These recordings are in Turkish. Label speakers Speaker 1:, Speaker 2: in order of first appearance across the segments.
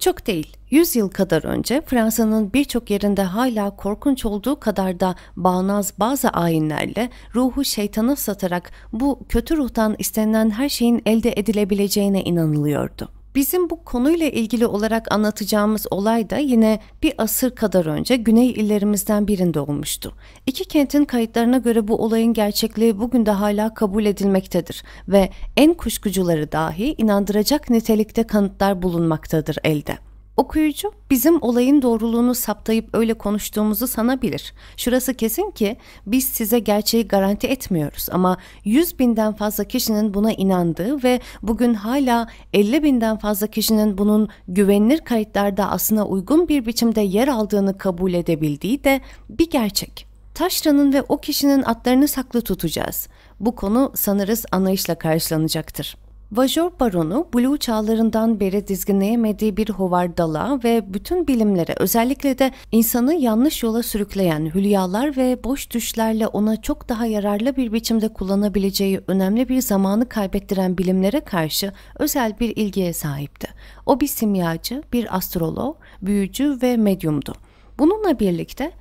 Speaker 1: Çok değil, 100 yıl kadar önce Fransa'nın birçok yerinde hala korkunç olduğu kadar da bağnaz bazı ayinlerle ruhu şeytana satarak bu kötü ruhtan istenilen her şeyin elde edilebileceğine inanılıyordu. Bizim bu konuyla ilgili olarak anlatacağımız olay da yine bir asır kadar önce güney illerimizden birinde olmuştu. İki kentin kayıtlarına göre bu olayın gerçekliği bugün de hala kabul edilmektedir ve en kuşkucuları dahi inandıracak nitelikte kanıtlar bulunmaktadır elde. Okuyucu bizim olayın doğruluğunu saptayıp öyle konuştuğumuzu sanabilir. Şurası kesin ki biz size gerçeği garanti etmiyoruz ama 100 binden fazla kişinin buna inandığı ve bugün hala 50 binden fazla kişinin bunun güvenilir kayıtlarda aslına uygun bir biçimde yer aldığını kabul edebildiği de bir gerçek. Taşra'nın ve o kişinin atlarını saklı tutacağız. Bu konu sanırız anlayışla karşılanacaktır. Vajor Baronu, Blue çağlarından beri dizginleyemediği bir hovardala ve bütün bilimlere özellikle de insanı yanlış yola sürükleyen hülyalar ve boş düşlerle ona çok daha yararlı bir biçimde kullanabileceği önemli bir zamanı kaybettiren bilimlere karşı özel bir ilgiye sahipti. O bir simyacı, bir astrolog, büyücü ve medyumdu. Bununla birlikte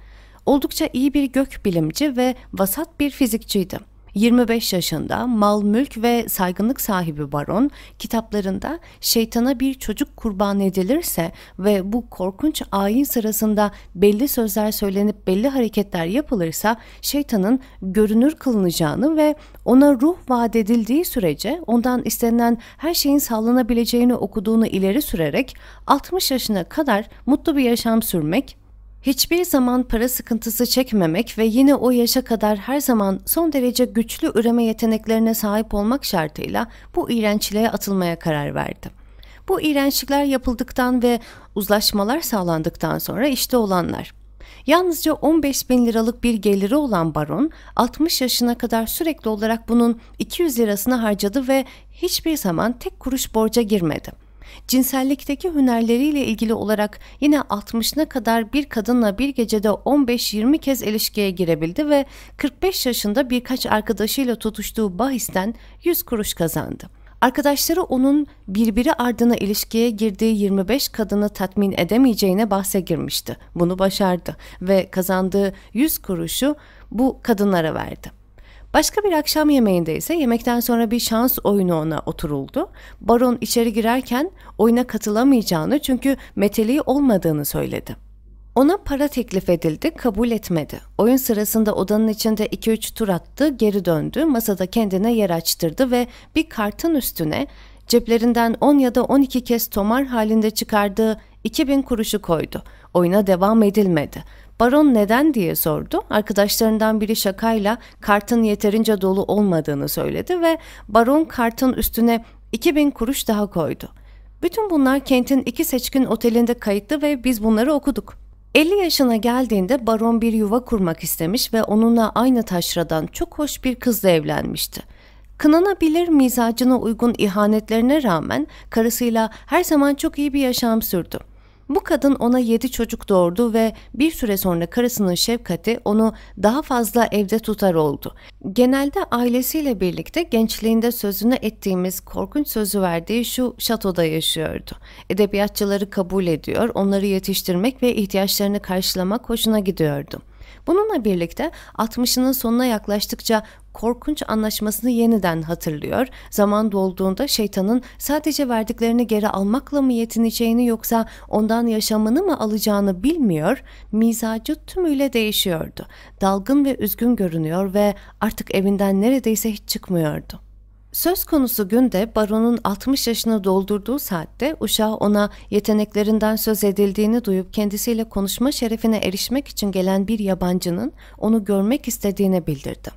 Speaker 1: oldukça iyi bir gök bilimci ve vasat bir fizikçiydi. 25 yaşında mal mülk ve saygınlık sahibi baron kitaplarında şeytana bir çocuk kurban edilirse ve bu korkunç ayin sırasında belli sözler söylenip belli hareketler yapılırsa şeytanın görünür kılınacağını ve ona ruh vaat edildiği sürece ondan istenilen her şeyin sağlanabileceğini okuduğunu ileri sürerek 60 yaşına kadar mutlu bir yaşam sürmek Hiçbir zaman para sıkıntısı çekmemek ve yine o yaşa kadar her zaman son derece güçlü üreme yeteneklerine sahip olmak şartıyla bu iğrençliğe atılmaya karar verdi. Bu iğrençlikler yapıldıktan ve uzlaşmalar sağlandıktan sonra işte olanlar. Yalnızca 15 bin liralık bir geliri olan baron 60 yaşına kadar sürekli olarak bunun 200 lirasını harcadı ve hiçbir zaman tek kuruş borca girmedi.'' cinsellikteki hünerleriyle ilgili olarak yine 60'ına kadar bir kadınla bir gecede 15-20 kez ilişkiye girebildi ve 45 yaşında birkaç arkadaşıyla tutuştuğu bahisten 100 kuruş kazandı. Arkadaşları onun birbiri ardına ilişkiye girdiği 25 kadını tatmin edemeyeceğine bahse girmişti. Bunu başardı ve kazandığı 100 kuruşu bu kadınlara verdi. Başka bir akşam yemeğinde ise yemekten sonra bir şans oyunu ona oturuldu. Baron içeri girerken oyuna katılamayacağını çünkü meteliği olmadığını söyledi. Ona para teklif edildi, kabul etmedi. Oyun sırasında odanın içinde 2-3 tur attı, geri döndü, masada kendine yer açtırdı ve bir kartın üstüne ceplerinden 10 ya da 12 kez tomar halinde çıkardığı 2000 kuruşu koydu. Oyuna devam edilmedi. Baron neden diye sordu. Arkadaşlarından biri şakayla kartın yeterince dolu olmadığını söyledi ve baron kartın üstüne 2000 kuruş daha koydu. Bütün bunlar kentin iki seçkin otelinde kayıtlı ve biz bunları okuduk. 50 yaşına geldiğinde baron bir yuva kurmak istemiş ve onunla aynı taşradan çok hoş bir kızla evlenmişti. Kınanabilir mizacına uygun ihanetlerine rağmen karısıyla her zaman çok iyi bir yaşam sürdü. Bu kadın ona yedi çocuk doğurdu ve bir süre sonra karısının şefkati onu daha fazla evde tutar oldu. Genelde ailesiyle birlikte gençliğinde sözünü ettiğimiz korkunç sözü verdiği şu şatoda yaşıyordu. Edebiyatçıları kabul ediyor, onları yetiştirmek ve ihtiyaçlarını karşılamak hoşuna gidiyordu. Bununla birlikte 60'ının sonuna yaklaştıkça korkunç anlaşmasını yeniden hatırlıyor. Zaman dolduğunda şeytanın sadece verdiklerini geri almakla mı yetineceğini yoksa ondan yaşamını mı alacağını bilmiyor. Mizacı tümüyle değişiyordu. Dalgın ve üzgün görünüyor ve artık evinden neredeyse hiç çıkmıyordu. Söz konusu günde baronun 60 yaşını doldurduğu saatte uşağı ona yeteneklerinden söz edildiğini duyup kendisiyle konuşma şerefine erişmek için gelen bir yabancının onu görmek istediğini bildirdi.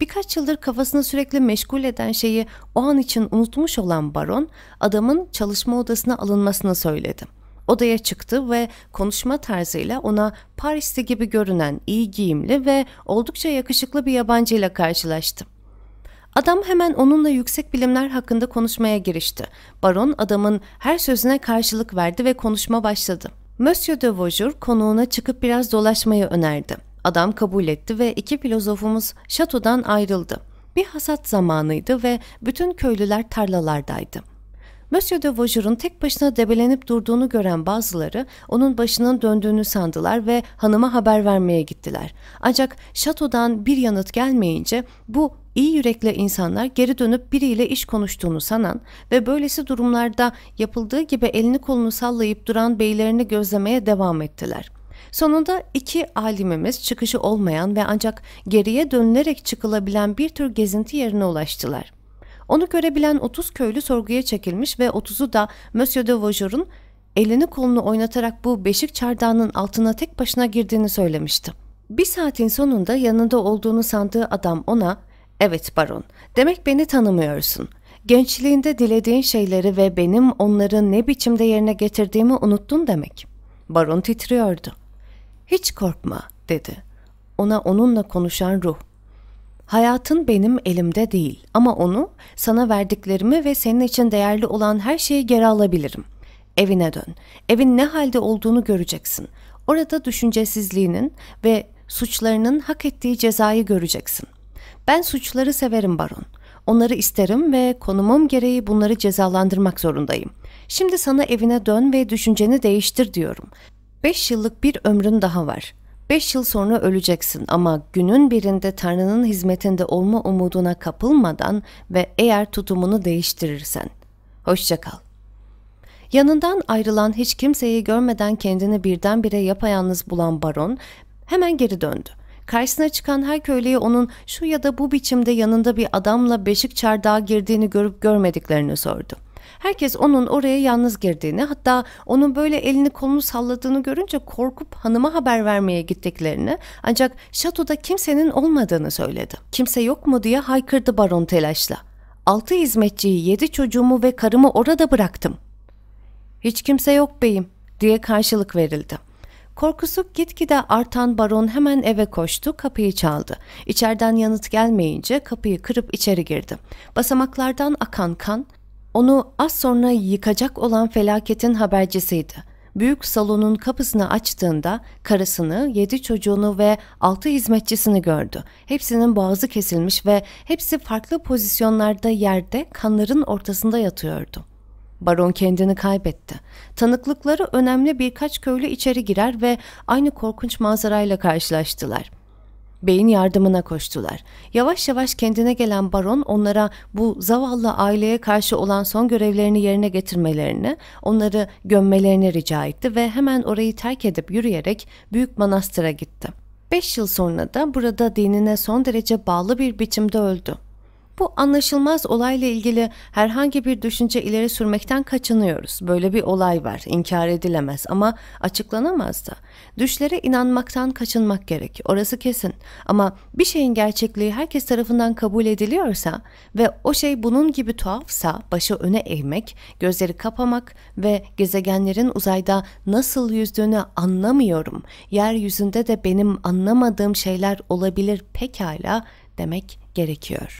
Speaker 1: Birkaç yıldır kafasını sürekli meşgul eden şeyi o an için unutmuş olan baron adamın çalışma odasına alınmasını söyledi. Odaya çıktı ve konuşma tarzıyla ona Parisli gibi görünen iyi giyimli ve oldukça yakışıklı bir yabancı ile karşılaştı. Adam hemen onunla yüksek bilimler hakkında konuşmaya girişti. Baron adamın her sözüne karşılık verdi ve konuşma başladı. Monsieur de Vaujour konuğuna çıkıp biraz dolaşmayı önerdi. Adam kabul etti ve iki filozofumuz şatodan ayrıldı. Bir hasat zamanıydı ve bütün köylüler tarlalardaydı. Monsieur de Vaujur'un tek başına debelenip durduğunu gören bazıları onun başının döndüğünü sandılar ve hanıma haber vermeye gittiler. Ancak şatodan bir yanıt gelmeyince bu iyi yürekli insanlar geri dönüp biriyle iş konuştuğunu sanan ve böylesi durumlarda yapıldığı gibi elini kolunu sallayıp duran beylerini gözlemeye devam ettiler. Sonunda iki alimimiz çıkışı olmayan ve ancak geriye dönülerek çıkılabilen bir tür gezinti yerine ulaştılar. Onu görebilen 30 köylü sorguya çekilmiş ve 30'u da Monsieur de Vaujour'un elini kolunu oynatarak bu beşik çardağının altına tek başına girdiğini söylemişti. Bir saatin sonunda yanında olduğunu sandığı adam ona ''Evet baron, demek beni tanımıyorsun. Gençliğinde dilediğin şeyleri ve benim onları ne biçimde yerine getirdiğimi unuttun demek.'' Baron titriyordu. Hiç korkma dedi. Ona onunla konuşan ruh. Hayatın benim elimde değil ama onu sana verdiklerimi ve senin için değerli olan her şeyi geri alabilirim. Evine dön. Evin ne halde olduğunu göreceksin. Orada düşüncesizliğinin ve suçlarının hak ettiği cezayı göreceksin. Ben suçları severim baron. Onları isterim ve konumum gereği bunları cezalandırmak zorundayım. Şimdi sana evine dön ve düşünceni değiştir diyorum. Beş yıllık bir ömrün daha var. Beş yıl sonra öleceksin ama günün birinde Tanrı'nın hizmetinde olma umuduna kapılmadan ve eğer tutumunu değiştirirsen. Hoşça kal. Yanından ayrılan hiç kimseyi görmeden kendini birdenbire yapayalnız bulan baron hemen geri döndü. Karşısına çıkan her köylüye onun şu ya da bu biçimde yanında bir adamla beşik çardağa girdiğini görüp görmediklerini sordu. Herkes onun oraya yalnız girdiğini hatta onun böyle elini kolunu salladığını görünce korkup hanıma haber vermeye gittiklerini ancak şatoda kimsenin olmadığını söyledi. Kimse yok mu diye haykırdı baron telaşla. Altı hizmetçiyi, yedi çocuğumu ve karımı orada bıraktım. Hiç kimse yok beyim diye karşılık verildi. Korkusu gitgide artan baron hemen eve koştu, kapıyı çaldı. İçeriden yanıt gelmeyince kapıyı kırıp içeri girdi. Basamaklardan akan kan, onu az sonra yıkacak olan felaketin habercisiydi. Büyük salonun kapısını açtığında karısını, yedi çocuğunu ve altı hizmetçisini gördü. Hepsinin boğazı kesilmiş ve hepsi farklı pozisyonlarda yerde kanların ortasında yatıyordu. Baron kendini kaybetti. Tanıklıkları önemli birkaç köylü içeri girer ve aynı korkunç manzarayla karşılaştılar. Bey'in yardımına koştular. Yavaş yavaş kendine gelen baron onlara bu zavallı aileye karşı olan son görevlerini yerine getirmelerini, onları gömmelerini rica etti ve hemen orayı terk edip yürüyerek büyük manastıra gitti. Beş yıl sonra da burada dinine son derece bağlı bir biçimde öldü. Bu anlaşılmaz olayla ilgili herhangi bir düşünce ileri sürmekten kaçınıyoruz. Böyle bir olay var, inkar edilemez ama açıklanamaz da. Düşlere inanmaktan kaçınmak gerek, orası kesin. Ama bir şeyin gerçekliği herkes tarafından kabul ediliyorsa ve o şey bunun gibi tuhafsa başı öne eğmek, gözleri kapamak ve gezegenlerin uzayda nasıl yüzdüğünü anlamıyorum, yeryüzünde de benim anlamadığım şeyler olabilir pekala demek gerekiyor.